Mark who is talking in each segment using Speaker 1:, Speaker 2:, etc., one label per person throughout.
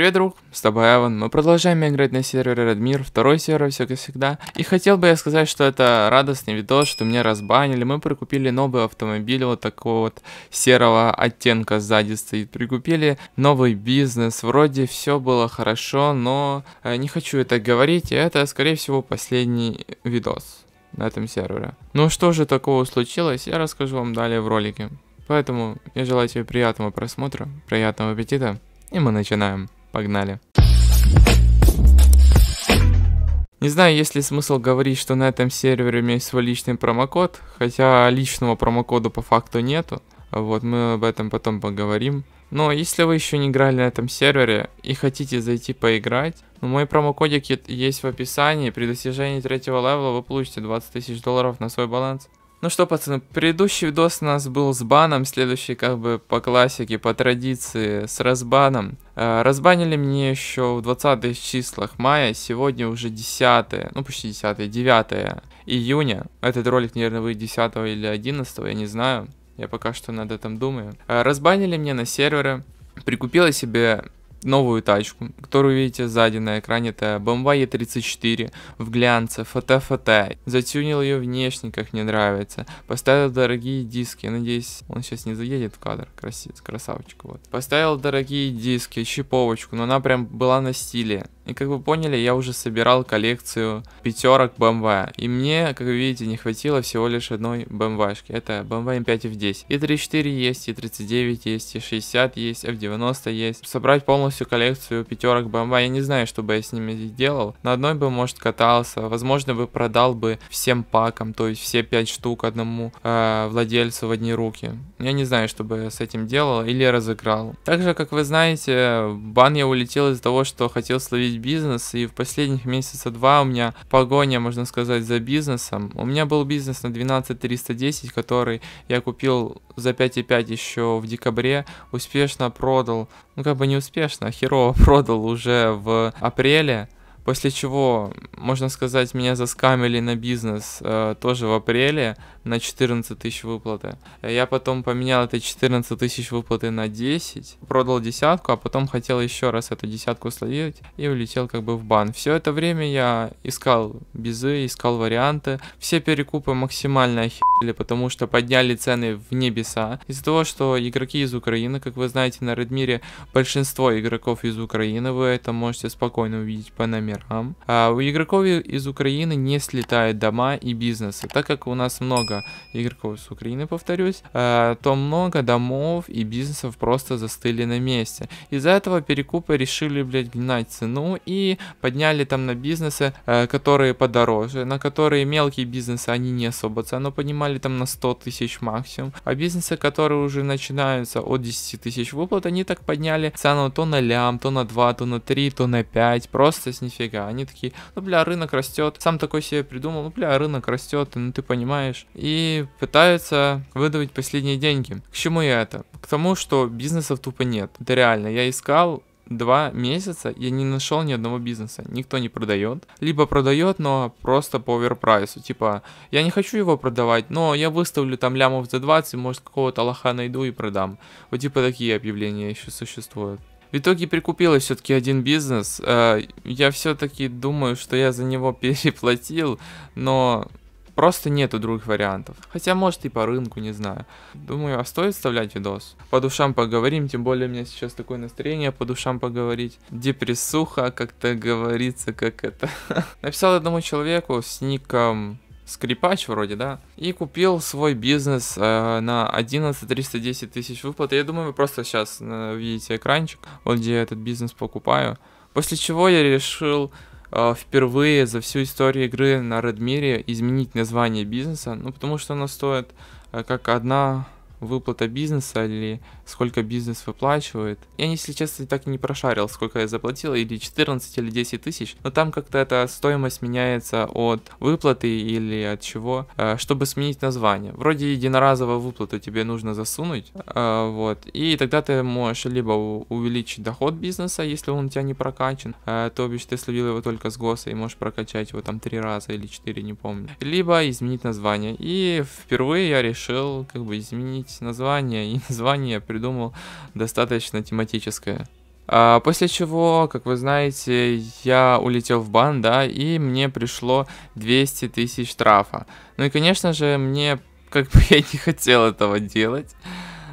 Speaker 1: Привет, друг, с тобой Эван. Мы продолжаем играть на сервере Redmir, второй сервер, все как всегда. И хотел бы я сказать, что это радостный видос, что меня разбанили. Мы прикупили новый автомобиль, вот такого вот серого оттенка сзади стоит. Прикупили новый бизнес, вроде все было хорошо, но э, не хочу это говорить, и это, скорее всего, последний видос на этом сервере. Ну что же такого случилось, я расскажу вам далее в ролике. Поэтому я желаю тебе приятного просмотра, приятного аппетита, и мы начинаем. Погнали. Не знаю, есть ли смысл говорить, что на этом сервере у меня есть свой личный промокод, хотя личного промокода по факту нету. Вот, мы об этом потом поговорим. Но если вы еще не играли на этом сервере и хотите зайти поиграть, ну, мой промокодик есть в описании. При достижении третьего левела вы получите 20 тысяч долларов на свой баланс. Ну что, пацаны, предыдущий видос у нас был с баном, следующий как бы по классике, по традиции с разбаном. Э, разбанили мне еще в 20 числах мая, сегодня уже 10, ну почти 10, 9 июня. Этот ролик, наверное, выйдет 10 или 11, я не знаю, я пока что над этим думаю. Э, разбанили мне на серверы, прикупила себе новую тачку, которую видите сзади на экране, это BMW E34 в глянце, фото-фото. Затюнил ее внешне, как мне нравится. Поставил дорогие диски, я надеюсь, он сейчас не заедет в кадр, красавчик, красавчик, вот. Поставил дорогие диски, щиповочку, но она прям была на стиле. И как вы поняли, я уже собирал коллекцию пятерок BMW. И мне, как вы видите, не хватило всего лишь одной BMW. -шки. Это BMW M5 F10. И 34 есть, и 39 есть, и 60 есть, F90 есть. Собрать полностью коллекцию пятерок BMW, я не знаю, что бы я с ними делал. На одной бы, может, катался. Возможно, бы продал бы всем паком, то есть все 5 штук одному э, владельцу в одни руки. Я не знаю, что бы я с этим делал или разыграл. Также, как вы знаете, бан я улетел из-за того, что хотел словить запустить бизнес, и в последних месяца два у меня погоня, можно сказать, за бизнесом. У меня был бизнес на 12310, который я купил за 5,5 еще в декабре, успешно продал, ну как бы не успешно, а херово продал уже в апреле, После чего, можно сказать, меня заскамили на бизнес э, тоже в апреле на 14 тысяч выплаты. Я потом поменял эти 14 тысяч выплаты на 10, продал десятку, а потом хотел еще раз эту десятку словить и улетел как бы в бан. Все это время я искал бизы, искал варианты. Все перекупы максимально охерели, потому что подняли цены в небеса. Из-за того, что игроки из Украины, как вы знаете, на Редмире большинство игроков из Украины, вы это можете спокойно увидеть по номерам мирам. А у игроков из Украины не слетают дома и бизнесы. Так как у нас много игроков из Украины, повторюсь, а, то много домов и бизнесов просто застыли на месте. Из-за этого перекупы решили, блядь, гнать цену и подняли там на бизнесы, а, которые подороже, на которые мелкие бизнесы, они не особо цену понимали, там на 100 тысяч максимум. А бизнесы, которые уже начинаются от 10 тысяч выплат, они так подняли цену то на лям, то на 2, то на 3, то на 5, просто с нифига нифига. Они такие, ну, бля, рынок растет. Сам такой себе придумал, ну, бля, рынок растет, ну, ты понимаешь. И пытаются выдавить последние деньги. К чему я это? К тому, что бизнесов тупо нет. Это реально. Я искал, два месяца я не нашел ни одного бизнеса. Никто не продает. Либо продает, но просто по оверпрайсу. Типа, я не хочу его продавать, но я выставлю там лямов за 20, может, какого-то лоха найду и продам. Вот типа такие объявления еще существуют. В итоге прикупила все-таки один бизнес. Э, я все-таки думаю, что я за него переплатил, но просто нету других вариантов. Хотя, может, и по рынку, не знаю. Думаю, а стоит вставлять видос? По душам поговорим, тем более у меня сейчас такое настроение по душам поговорить. Депрессуха, как-то говорится, как это. Написал одному человеку с ником скрипач вроде, да, и купил свой бизнес э, на 11 310 тысяч выплаты Я думаю, вы просто сейчас э, видите экранчик, вот где я этот бизнес покупаю. После чего я решил э, впервые за всю историю игры на Redmire изменить название бизнеса, ну потому что оно стоит э, как одна выплата бизнеса или сколько бизнес выплачивает. Я, если честно, так и не прошарил, сколько я заплатил, или 14, или 10 тысяч, но там как-то эта стоимость меняется от выплаты или от чего, э, чтобы сменить название. Вроде единоразовую выплату тебе нужно засунуть, э, вот, и тогда ты можешь либо увеличить доход бизнеса, если он у тебя не прокачан, э, то бишь ты словил его только с ГОСа и можешь прокачать его там три раза или четыре, не помню, либо изменить название. И впервые я решил как бы изменить название, и название придумать придумал, достаточно тематическое. А после чего, как вы знаете, я улетел в бан, да, и мне пришло 200 тысяч штрафа. Ну и, конечно же, мне как бы я не хотел этого делать,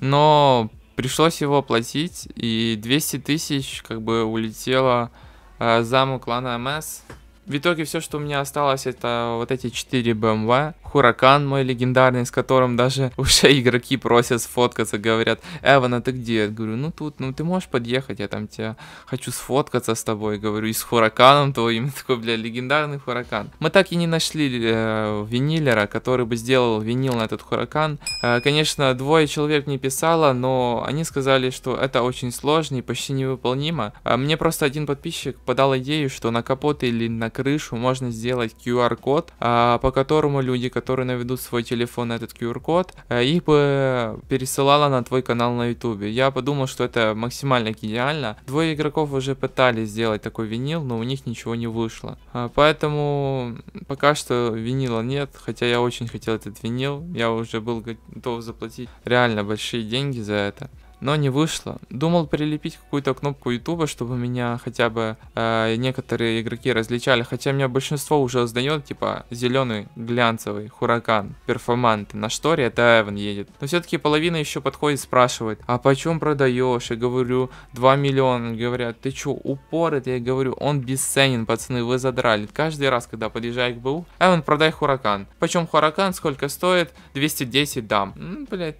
Speaker 1: но пришлось его платить, и 200 тысяч как бы улетело э, заму клана МС. В итоге все, что у меня осталось, это вот эти 4 BMW, Хуракан мой легендарный, с которым даже уже игроки просят сфоткаться, говорят, Эван, а ты где? Я говорю, ну тут, ну ты можешь подъехать, я там тебя хочу сфоткаться с тобой, говорю, и с Хураканом твоим, такой, бля, легендарный Хуракан. Мы так и не нашли э, винилера, который бы сделал винил на этот Хуракан. Э, конечно, двое человек не писало, но они сказали, что это очень сложно и почти невыполнимо. Э, мне просто один подписчик подал идею, что на капот или на крышу можно сделать QR-код, э, а, по которому люди, которые которые наведут свой телефон на этот QR-код, э, их бы пересылала на твой канал на YouTube. Я подумал, что это максимально гениально. Двое игроков уже пытались сделать такой винил, но у них ничего не вышло. А, поэтому пока что винила нет, хотя я очень хотел этот винил. Я уже был готов заплатить реально большие деньги за это но не вышло. Думал прилепить какую-то кнопку ютуба, чтобы меня хотя бы э, некоторые игроки различали, хотя меня большинство уже узнает, типа зеленый, глянцевый, хуракан, перформант, на шторе это Эван едет. Но все-таки половина еще подходит, спрашивает, а почем продаешь? Я говорю, 2 миллиона, говорят, ты че, упор это? Я говорю, он бесценен, пацаны, вы задрали. Каждый раз, когда подъезжаю к БУ, Эван, продай хуракан. Почем хуракан, сколько стоит? 210 дам. М, блять,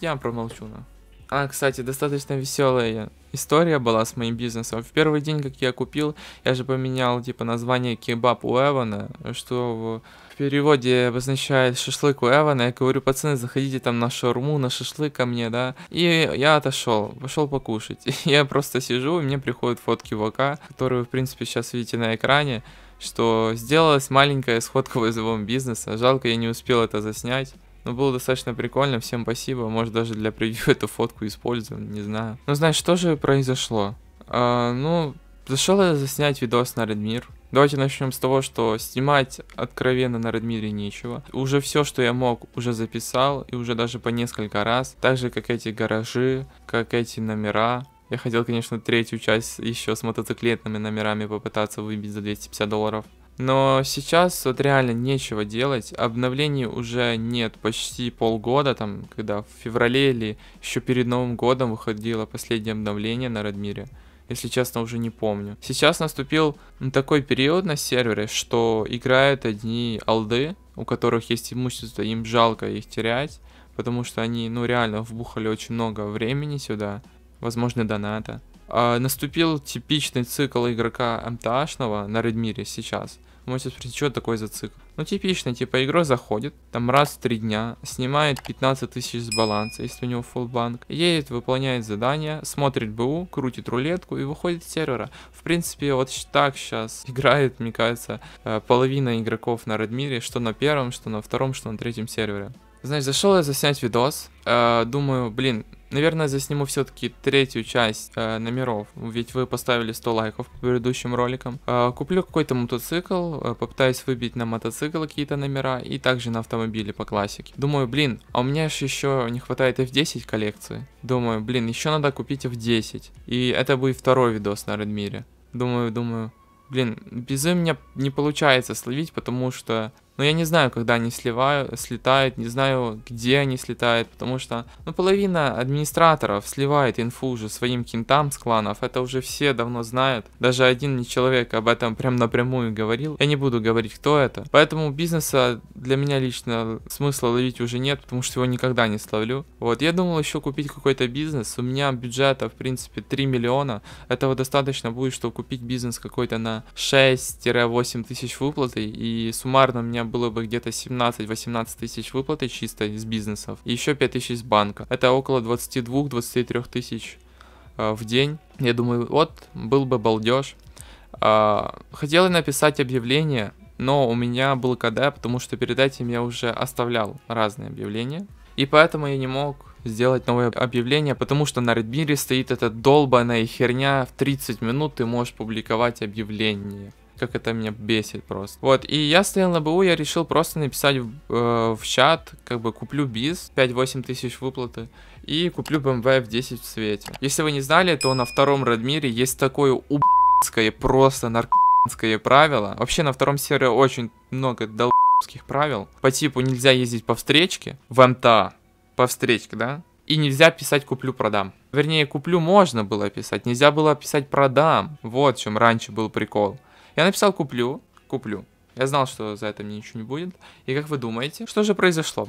Speaker 1: я промолчу на. А, кстати, достаточно веселая история была с моим бизнесом. В первый день, как я купил, я же поменял, типа, название кебаб у Эвана, что в переводе обозначает шашлык у Эвана. Я говорю, пацаны, заходите там на шаурму, на шашлык ко мне, да. И я отошел, пошел покушать. я просто сижу, и мне приходят фотки ВК, которые, в принципе, сейчас видите на экране, что сделалась маленькая сходка в своем бизнеса. Жалко, я не успел это заснять. Но ну, было достаточно прикольно, всем спасибо. Может даже для превью эту фотку используем, не знаю. Ну, знаешь, что же произошло? А, ну, зашел я заснять видос на Redmir. Давайте начнем с того, что снимать откровенно на Redmire нечего. Уже все, что я мог, уже записал, и уже даже по несколько раз. Так же, как эти гаражи, как эти номера. Я хотел, конечно, третью часть еще с мотоциклетными номерами попытаться выбить за 250 долларов. Но сейчас вот реально нечего делать, обновлений уже нет почти полгода, там, когда в феврале или еще перед Новым годом выходило последнее обновление на Радмире. Если честно, уже не помню. Сейчас наступил такой период на сервере, что играют одни алды, у которых есть имущество, им жалко их терять, потому что они, ну, реально вбухали очень много времени сюда, возможно, доната. А наступил типичный цикл игрока МТАшного на Редмире сейчас – Можете спросить, что такое за цикл? Ну, типично, типа, игрок заходит, там раз в 3 дня, снимает 15 тысяч с баланса, если у него full банк, едет, выполняет задания, смотрит БУ, крутит рулетку и выходит с сервера. В принципе, вот так сейчас играет, мне кажется, э, половина игроков на Редмире, что на первом, что на втором, что на третьем сервере. Значит, зашел я заснять видос. Э, думаю, блин, наверное, засниму все-таки третью часть э, номеров, ведь вы поставили 100 лайков по предыдущим роликам. Э, куплю какой-то мотоцикл, э, попытаюсь выбить на мотоцикл какие-то номера и также на автомобиле по классике. Думаю, блин, а у меня же еще не хватает F10 коллекции. Думаю, блин, еще надо купить F10. И это будет второй видос на Редмире. Думаю, думаю, блин, безы безумие не получается словить, потому что но я не знаю, когда они сливают, слетают, не знаю, где они слетают, потому что, ну, половина администраторов сливает инфу уже своим кентам с кланов, это уже все давно знают. Даже один человек об этом прям напрямую говорил. Я не буду говорить, кто это. Поэтому бизнеса для меня лично смысла ловить уже нет, потому что его никогда не словлю. Вот, я думал еще купить какой-то бизнес. У меня бюджета, в принципе, 3 миллиона. Этого достаточно будет, чтобы купить бизнес какой-то на 6-8 тысяч выплаты. И суммарно у меня было бы где-то 17-18 тысяч выплаты чисто из бизнесов. И еще 5 тысяч из банка. Это около 22-23 тысяч э, в день. Я думаю, вот, был бы балдеж. Э, а, хотел написать объявление, но у меня блокада, потому что перед этим я уже оставлял разные объявления. И поэтому я не мог сделать новое объявление, потому что на Redmi стоит эта долбаная херня в 30 минут ты можешь публиковать объявление как это меня бесит просто. Вот, и я стоял на БУ, я решил просто написать э, в чат, как бы куплю биз, 5-8 тысяч выплаты, и куплю BMW F10 в цвете. Если вы не знали, то на втором Радмире есть такое уб***ское, просто наркотское правило. Вообще на втором сервере очень много долбских правил. По типу нельзя ездить по встречке в МТА, по встречке, да? И нельзя писать куплю-продам. Вернее, куплю можно было писать, нельзя было писать продам. Вот в чем раньше был прикол. Я написал куплю, куплю. Я знал, что за это мне ничего не будет. И как вы думаете, что же произошло?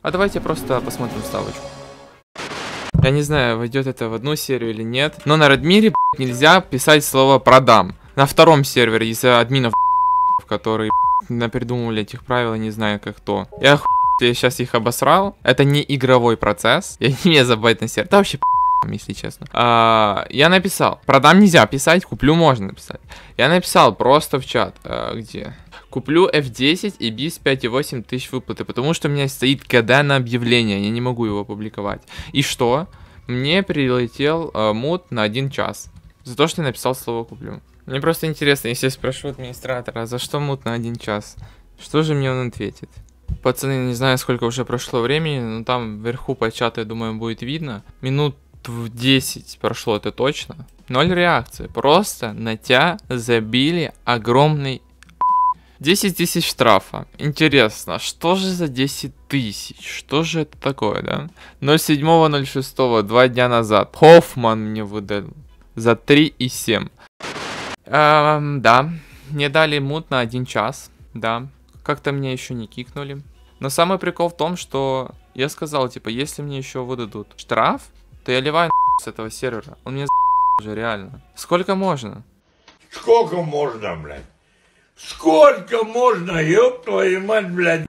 Speaker 1: А давайте просто посмотрим ставочку. Я не знаю, войдет это в одну серию или нет, но на Радмире нельзя писать слово «продам». На втором сервере из-за админов, которые напередумывали этих правил, не знаю как то. Я оху я сейчас их обосрал. Это не игровой процесс. Я не имею забыть на сердце. Да вообще если честно. А, я написал. Продам нельзя писать, куплю можно написать. Я написал просто в чат. А, где? Куплю F10 и BIS 5,8 тысяч выплаты, потому что у меня стоит КД на объявление, я не могу его публиковать. И что? Мне прилетел э, мут на один час. За то, что я написал слово куплю. Мне просто интересно, если я спрошу администратора, «А за что мут на один час? Что же мне он ответит? Пацаны, не знаю, сколько уже прошло времени, но там вверху по чату, я думаю, будет видно. Минут в 10 прошло это точно. Ноль реакции. Просто на тебя забили огромный 10 тысяч штрафа. Интересно, что же за 10 тысяч? Что же это такое, да? 07.06, два дня назад. Хоффман мне выдал за 3,7. Эм, да, мне дали мут на один час, да. Как-то меня еще не кикнули. Но самый прикол в том, что я сказал, типа, если мне еще выдадут штраф, то я ливаю с этого сервера. Он мне уже реально. Сколько можно? Сколько можно, блядь? Сколько можно, ёб твою мать, блядь?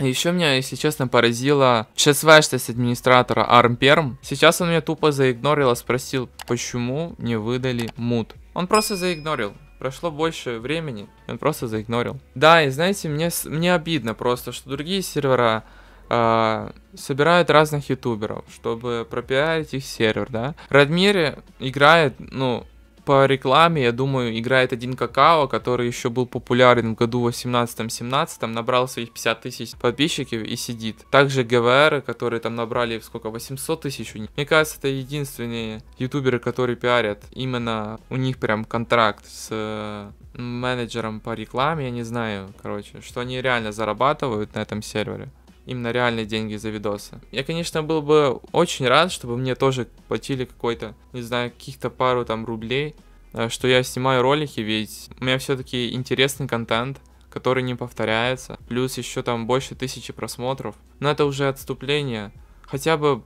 Speaker 1: Еще меня, если честно, поразила чесвештость администратора Армперм. Сейчас он меня тупо заигнорил, и а спросил, почему не выдали мут. Он просто заигнорил прошло больше времени, и он просто заигнорил. Да, и знаете, мне, мне обидно просто, что другие сервера э, собирают разных ютуберов, чтобы пропиарить их сервер, да. Радмире играет, ну, по рекламе, я думаю, играет один какао, который еще был популярен в году 18-17, набрал своих 50 тысяч подписчиков и сидит. Также ГВР, которые там набрали сколько, 800 тысяч. Мне кажется, это единственные ютуберы, которые пиарят. Именно у них прям контракт с менеджером по рекламе, я не знаю, короче, что они реально зарабатывают на этом сервере именно реальные деньги за видосы. Я, конечно, был бы очень рад, чтобы мне тоже платили какой-то, не знаю, каких-то пару там рублей, э, что я снимаю ролики, ведь у меня все-таки интересный контент, который не повторяется, плюс еще там больше тысячи просмотров. Но это уже отступление. Хотя бы,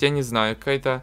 Speaker 1: я не знаю, какая-то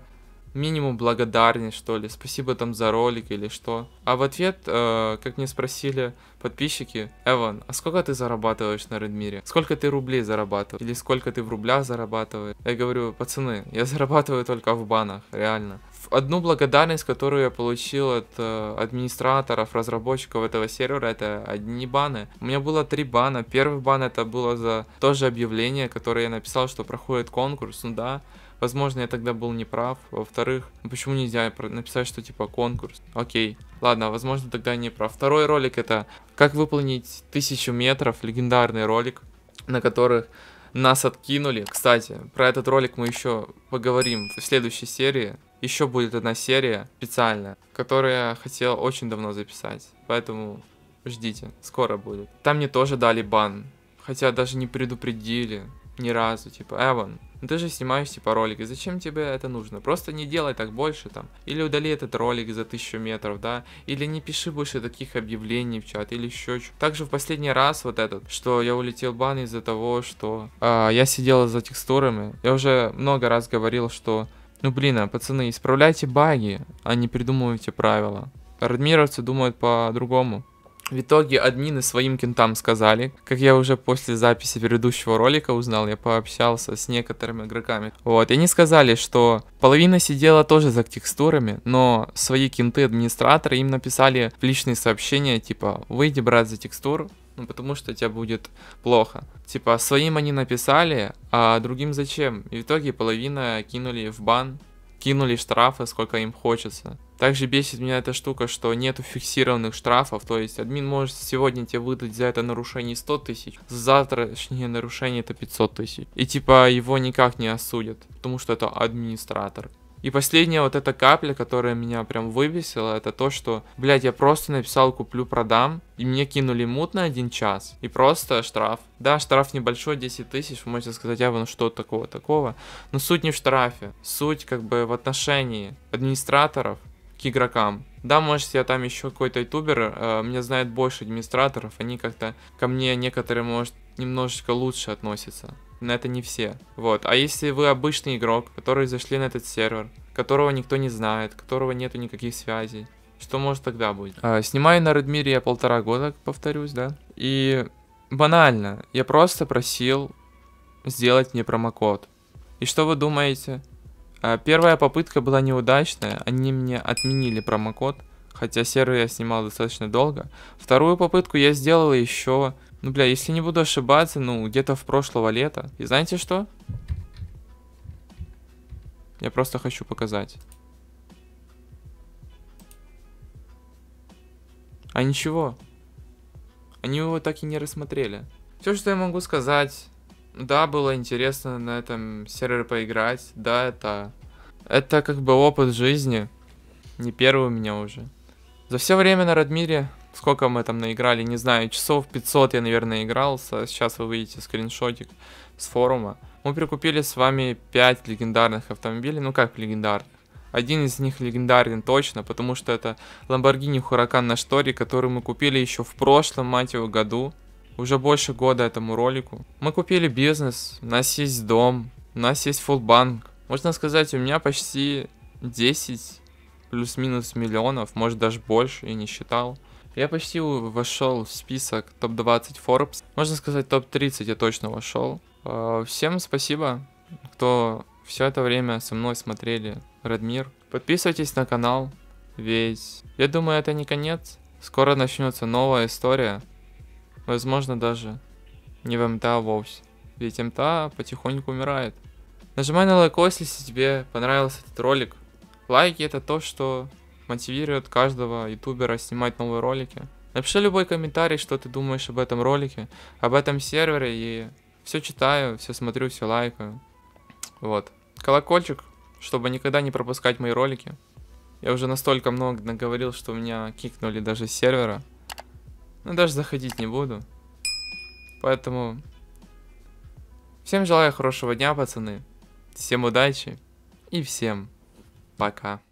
Speaker 1: минимум благодарность, что ли, спасибо там за ролик или что. А в ответ, э, как мне спросили подписчики, Эван, а сколько ты зарабатываешь на Редмире? Сколько ты рублей зарабатываешь? Или сколько ты в рублях зарабатываешь? Я говорю, пацаны, я зарабатываю только в банах, реально. Одну благодарность, которую я получил от э, администраторов, разработчиков этого сервера, это одни баны. У меня было три бана. Первый бан это было за тоже объявление, которое я написал, что проходит конкурс. Ну да, Возможно, я тогда был неправ. Во-вторых, ну почему нельзя написать, что типа конкурс? Окей. Ладно, возможно, тогда не прав. Второй ролик это как выполнить тысячу метров, легендарный ролик, на которых нас откинули. Кстати, про этот ролик мы еще поговорим в следующей серии. Еще будет одна серия специальная, которую я хотел очень давно записать. Поэтому ждите, скоро будет. Там мне тоже дали бан. Хотя даже не предупредили ни разу, типа, Эван, ну ты же снимаешь типа ролики, зачем тебе это нужно? Просто не делай так больше там. Или удали этот ролик за тысячу метров, да? Или не пиши больше таких объявлений в чат, или еще что. Также в последний раз вот этот, что я улетел бан из-за того, что э, я сидел за текстурами. Я уже много раз говорил, что ну блин, а, пацаны, исправляйте баги, а не придумывайте правила. Радмировцы думают по-другому. В итоге админы своим кентам сказали, как я уже после записи предыдущего ролика узнал, я пообщался с некоторыми игроками. Вот, и они сказали, что половина сидела тоже за текстурами, но свои кенты-администраторы им написали в личные сообщения, типа, выйди, брат, за текстуру, ну потому что тебе будет плохо. Типа, своим они написали, а другим зачем? И в итоге половина кинули в бан, кинули штрафы, сколько им хочется. Также бесит меня эта штука, что нету фиксированных штрафов, то есть админ может сегодня тебе выдать за это нарушение 100 тысяч, за завтрашнее нарушение это 500 тысяч. И типа его никак не осудят, потому что это администратор. И последняя вот эта капля, которая меня прям выбесила, это то, что, блядь, я просто написал куплю-продам, и мне кинули мут на один час, и просто штраф. Да, штраф небольшой, 10 тысяч, вы можете сказать, а ну что такого, такого. Но суть не в штрафе, суть как бы в отношении администраторов к игрокам. Да, может, я там еще какой-то ютубер, э, меня знает больше администраторов, они как-то ко мне некоторые, может, немножечко лучше относятся. но это не все. Вот. А если вы обычный игрок, который зашли на этот сервер, которого никто не знает, которого нету никаких связей, что может тогда быть? А, снимаю на Редмире я полтора года, повторюсь, да. И банально, я просто просил сделать мне промокод. И что вы думаете? А первая попытка была неудачная, они мне отменили промокод, хотя серую я снимал достаточно долго. Вторую попытку я сделал еще, ну бля, если не буду ошибаться, ну где-то в прошлого лета. И знаете что? Я просто хочу показать. А ничего. Они его так и не рассмотрели. Все, что я могу сказать, да, было интересно на этом сервере поиграть. Да, это... Это как бы опыт жизни. Не первый у меня уже. За все время на Радмире, сколько мы там наиграли, не знаю, часов 500 я, наверное, играл. Сейчас вы увидите скриншотик с форума. Мы прикупили с вами 5 легендарных автомобилей. Ну как легендарных? Один из них легендарен точно, потому что это Lamborghini Huracan на шторе, который мы купили еще в прошлом, мать его, году уже больше года этому ролику. Мы купили бизнес, у нас есть дом, у нас есть фулбанк. Можно сказать, у меня почти 10 плюс-минус миллионов, может даже больше, я не считал. Я почти вошел в список топ-20 Forbes. Можно сказать, топ-30 я точно вошел. А, всем спасибо, кто все это время со мной смотрели Redmir. Подписывайтесь на канал, ведь я думаю, это не конец. Скоро начнется новая история, Возможно, даже не в МТА вовсе. Ведь МТА потихоньку умирает. Нажимай на лайк, если тебе понравился этот ролик. Лайки это то, что мотивирует каждого ютубера снимать новые ролики. Напиши любой комментарий, что ты думаешь об этом ролике, об этом сервере, и все читаю, все смотрю, все лайкаю. Вот. Колокольчик, чтобы никогда не пропускать мои ролики. Я уже настолько много наговорил, что меня кикнули даже с сервера. Но ну, даже заходить не буду. Поэтому... Всем желаю хорошего дня, пацаны. Всем удачи. И всем пока.